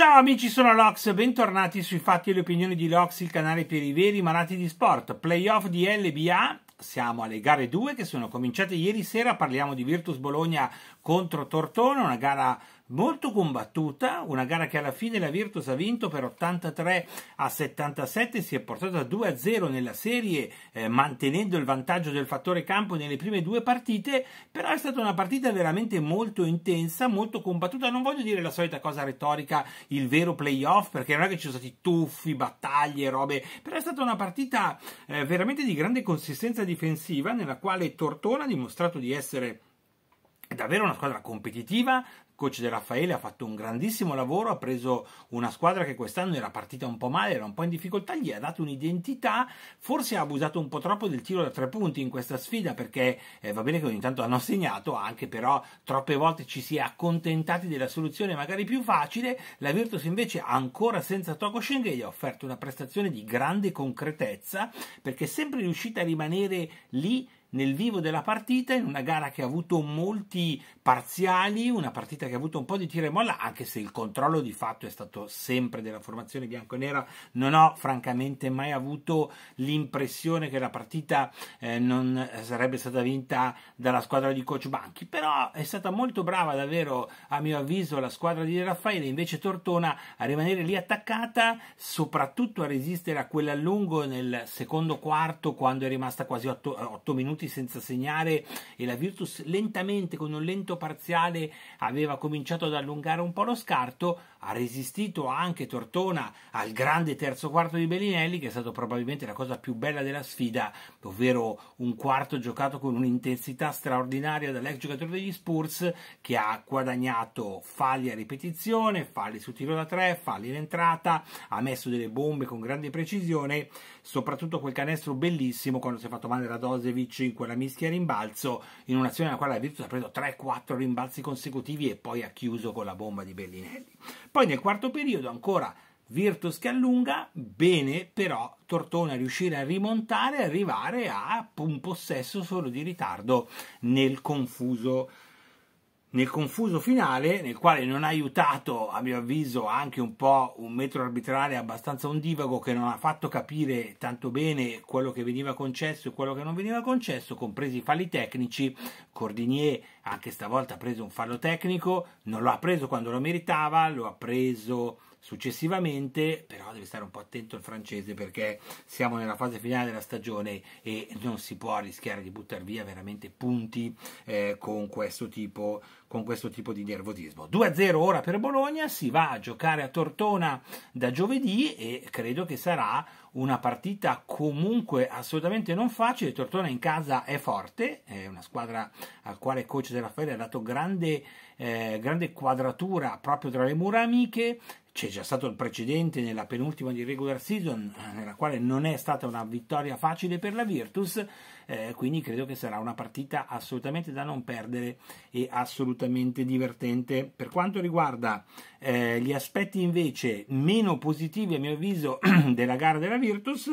Ciao amici, sono Lox, bentornati sui fatti e le opinioni di Lox, il canale per i veri malati di sport. Playoff di LBA, siamo alle gare 2 che sono cominciate ieri sera, parliamo di Virtus Bologna contro Tortona, una gara molto combattuta, una gara che alla fine la Virtus ha vinto per 83 a 77, si è portata 2 a 0 nella serie eh, mantenendo il vantaggio del fattore campo nelle prime due partite, però è stata una partita veramente molto intensa, molto combattuta, non voglio dire la solita cosa retorica, il vero playoff, perché non è che ci sono stati tuffi, battaglie, robe, però è stata una partita eh, veramente di grande consistenza difensiva nella quale Tortona ha dimostrato di essere davvero una squadra competitiva, coach De Raffaele ha fatto un grandissimo lavoro, ha preso una squadra che quest'anno era partita un po' male, era un po' in difficoltà, gli ha dato un'identità, forse ha abusato un po' troppo del tiro da tre punti in questa sfida perché eh, va bene che ogni tanto hanno segnato, anche però troppe volte ci si è accontentati della soluzione magari più facile, la Virtus invece ancora senza Togo Schengen ha offerto una prestazione di grande concretezza perché è sempre riuscita a rimanere lì nel vivo della partita, in una gara che ha avuto molti parziali, una partita che ha avuto un po' di tiro e molla, anche se il controllo di fatto è stato sempre della formazione bianconera. Non ho francamente mai avuto l'impressione che la partita eh, non sarebbe stata vinta dalla squadra di Coach Banchi, però è stata molto brava davvero, a mio avviso, la squadra di Raffaele, invece Tortona a rimanere lì attaccata, soprattutto a resistere a quell'allungo nel secondo quarto quando è rimasta quasi 8 minuti minuti senza segnare e la Virtus lentamente con un lento parziale aveva cominciato ad allungare un po' lo scarto, ha resistito anche Tortona al grande terzo quarto di Bellinelli che è stato probabilmente la cosa più bella della sfida, ovvero un quarto giocato con un'intensità straordinaria dall'ex giocatore degli Spurs che ha guadagnato falli a ripetizione, falli su tiro da tre, falli in entrata, ha messo delle bombe con grande precisione, soprattutto quel canestro bellissimo quando si è fatto male Radosevic 5 la mischia rimbalzo in un'azione nella quale la Virtus ha preso 3-4 rimbalzi consecutivi e poi ha chiuso con la bomba di Bellinelli. Poi nel quarto periodo ancora Virtus che allunga, bene però Tortona riuscire a rimontare e arrivare a un possesso solo di ritardo nel confuso nel confuso finale, nel quale non ha aiutato, a mio avviso, anche un po' un metro arbitrale abbastanza ondivago che non ha fatto capire tanto bene quello che veniva concesso e quello che non veniva concesso, compresi i falli tecnici. Cordinier anche stavolta ha preso un fallo tecnico, non lo ha preso quando lo meritava, lo ha preso Successivamente, però, deve stare un po' attento il francese perché siamo nella fase finale della stagione e non si può rischiare di buttare via veramente punti eh, con, questo tipo, con questo tipo di nervosismo. 2-0 ora per Bologna, si va a giocare a Tortona da giovedì e credo che sarà una partita comunque assolutamente non facile. Tortona in casa è forte, è una squadra al quale il coach della Raffaele ha dato grande, eh, grande quadratura proprio tra le mura amiche c'è già stato il precedente nella penultima di regular season, eh, nella quale non è stata una vittoria facile per la Virtus, eh, quindi credo che sarà una partita assolutamente da non perdere e assolutamente divertente. Per quanto riguarda eh, gli aspetti invece meno positivi, a mio avviso, della gara della Virtus,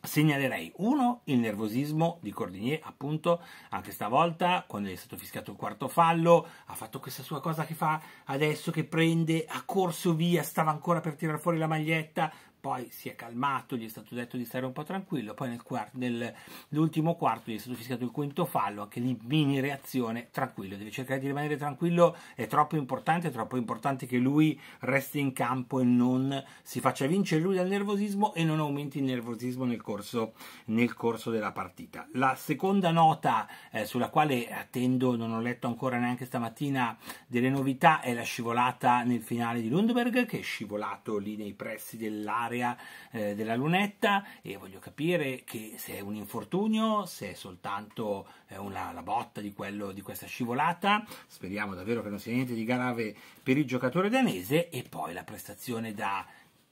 segnalerei uno il nervosismo di Cordinier appunto anche stavolta quando è stato fischiato il quarto fallo ha fatto questa sua cosa che fa adesso che prende ha corso via stava ancora per tirare fuori la maglietta poi si è calmato, gli è stato detto di stare un po' tranquillo, poi nel quarto, nell'ultimo quarto gli è stato fischiato il quinto fallo, anche lì mini reazione, tranquillo, deve cercare di rimanere tranquillo, è troppo importante, è troppo importante che lui resti in campo e non si faccia vincere lui dal nervosismo e non aumenti il nervosismo nel corso, nel corso della partita. La seconda nota eh, sulla quale attendo, non ho letto ancora neanche stamattina delle novità, è la scivolata nel finale di Lundberg che è scivolato lì nei pressi dell'area dell'area eh, della lunetta e voglio capire che se è un infortunio, se è soltanto eh, una, la botta di, quello, di questa scivolata, speriamo davvero che non sia niente di grave per il giocatore danese e poi la prestazione da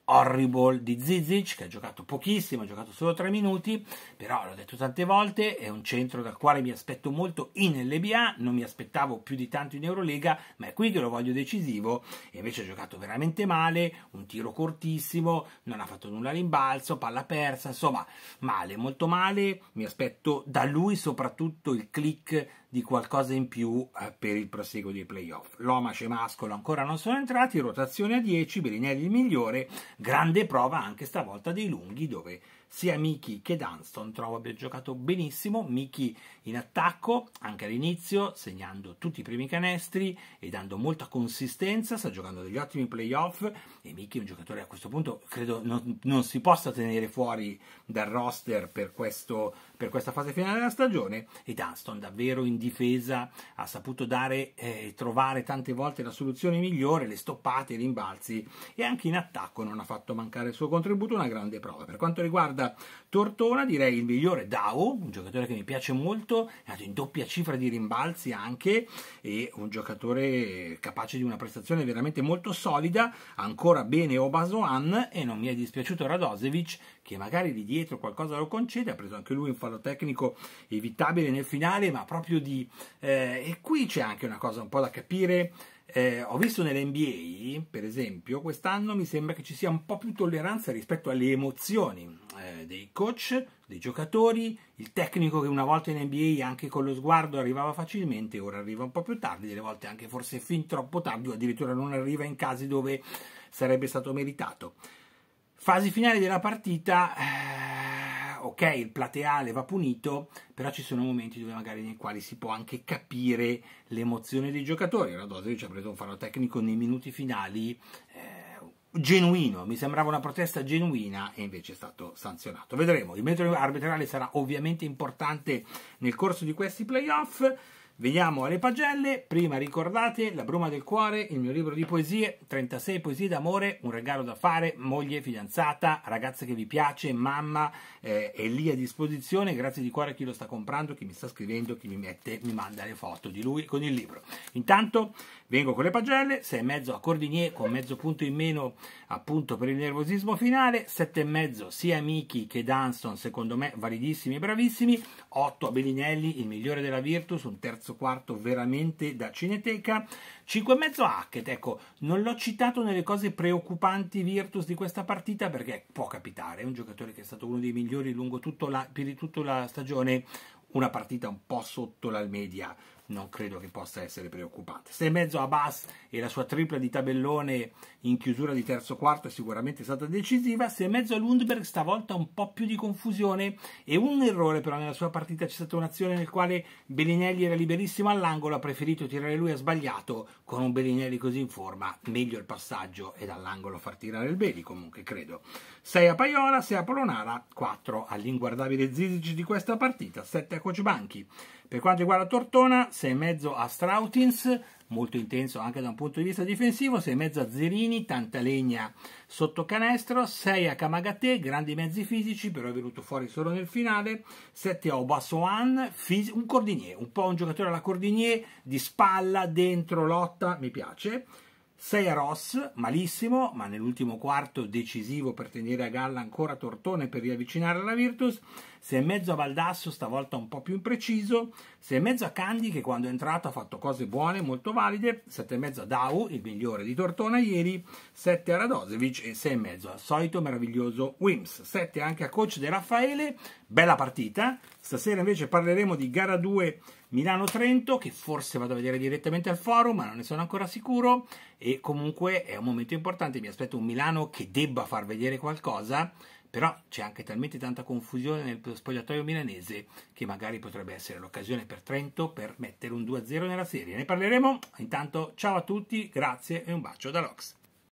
Horrible di Zizic che ha giocato pochissimo, ha giocato solo 3 minuti, però l'ho detto tante volte, è un centro dal quale mi aspetto molto in LBA, non mi aspettavo più di tanto in Eurolega, ma è qui che lo voglio decisivo e invece ha giocato veramente male, un tiro cortissimo, non ha fatto nulla rimbalzo, palla persa, insomma male, molto male, mi aspetto da lui soprattutto il click di qualcosa in più eh, per il proseguo dei playoff. Lomace e Mascolo ancora non sono entrati, rotazione a 10, Berinelli il migliore, grande prova anche stavolta dei lunghi dove sia Miki che Dunston trovo abbia giocato benissimo, Miki in attacco anche all'inizio segnando tutti i primi canestri e dando molta consistenza, sta giocando degli ottimi playoff e Miki è un giocatore a questo punto credo non, non si possa tenere fuori dal roster per, questo, per questa fase finale della stagione e Dunston davvero indietro difesa ha saputo dare e eh, trovare tante volte la soluzione migliore, le stoppate, i rimbalzi e anche in attacco non ha fatto mancare il suo contributo, una grande prova. Per quanto riguarda Tortona direi il migliore Dao, un giocatore che mi piace molto, è andato in doppia cifra di rimbalzi anche e un giocatore capace di una prestazione veramente molto solida, ancora bene Obasoan e non mi è dispiaciuto Radosevic che magari di dietro qualcosa lo concede, ha preso anche lui un fallo tecnico evitabile nel finale, ma proprio di... Eh, e qui c'è anche una cosa un po' da capire. Eh, ho visto nell'NBA, per esempio, quest'anno mi sembra che ci sia un po' più tolleranza rispetto alle emozioni eh, dei coach, dei giocatori, il tecnico che una volta in NBA anche con lo sguardo arrivava facilmente, ora arriva un po' più tardi, delle volte anche forse fin troppo tardi o addirittura non arriva in casi dove sarebbe stato meritato. Fasi finali della partita, eh, ok, il plateale va punito, però ci sono momenti dove magari nei quali si può anche capire l'emozione dei giocatori. Radosevic ha preso un fallo tecnico nei minuti finali. Eh, genuino, mi sembrava una protesta genuina e invece è stato sanzionato. Vedremo, il metro arbitrale sarà ovviamente importante nel corso di questi playoff. Veniamo alle pagelle, prima ricordate La bruma del cuore, il mio libro di poesie, 36 poesie d'amore, un regalo da fare, moglie, fidanzata, ragazza che vi piace, mamma, eh, è lì a disposizione, grazie di cuore a chi lo sta comprando, chi mi sta scrivendo, chi mi, mette, mi manda le foto di lui con il libro. Intanto vengo con le pagelle, 6 e mezzo a Cordinier con mezzo punto in meno appunto per il nervosismo finale, 7 e mezzo sia Amici che Dunston secondo me validissimi e bravissimi, 8 a Bellinelli, il migliore della Virtus, un terzo terzo, quarto veramente da Cineteca. 5 e mezzo Hackett, ecco, non l'ho citato nelle cose preoccupanti Virtus di questa partita perché può capitare, è un giocatore che è stato uno dei migliori lungo la, per tutta la stagione, una partita un po' sotto la media non credo che possa essere preoccupante. Se in mezzo a Bass e la sua tripla di tabellone in chiusura di terzo quarto è sicuramente stata decisiva, se in mezzo a Lundberg stavolta un po' più di confusione e un errore però nella sua partita c'è stata un'azione nel quale Bellinelli era liberissimo all'angolo, ha preferito tirare lui, ha sbagliato, con un Bellinelli così in forma meglio il passaggio e dall'angolo far tirare il Beli comunque credo. 6 a Paiola, 6 a Polonara, 4 all'inguardabile Zizic di questa partita, 7 a Coach Banchi. Per quanto riguarda Tortona, e mezzo a Strautins, molto intenso anche da un punto di vista difensivo, e mezzo a Zerini, tanta legna sotto canestro, 6 a Kamagate, grandi mezzi fisici, però è venuto fuori solo nel finale, 7 a Obassoan, un Cordinier, un po' un giocatore alla Cordinier, di spalla, dentro, lotta, mi piace, 6 a Ross, malissimo, ma nell'ultimo quarto decisivo per tenere a galla ancora Tortone per riavvicinare la Virtus. 6 e mezzo a Valdasso, stavolta un po' più impreciso. 6 e mezzo a Candy, che quando è entrato ha fatto cose buone, molto valide. 7 e mezzo a Dau, il migliore di Tortona ieri. 7 a Radosevic e 6 e mezzo al solito meraviglioso Wims. 7 anche a Coach De Raffaele, bella partita. Stasera invece parleremo di gara 2 Milano-Trento, che forse vado a vedere direttamente al forum, ma non ne sono ancora sicuro. E comunque è un momento importante, mi aspetto un Milano che debba far vedere qualcosa, però c'è anche talmente tanta confusione nel spogliatoio milanese che magari potrebbe essere l'occasione per Trento per mettere un 2-0 nella serie. Ne parleremo. Intanto ciao a tutti, grazie e un bacio da Lox.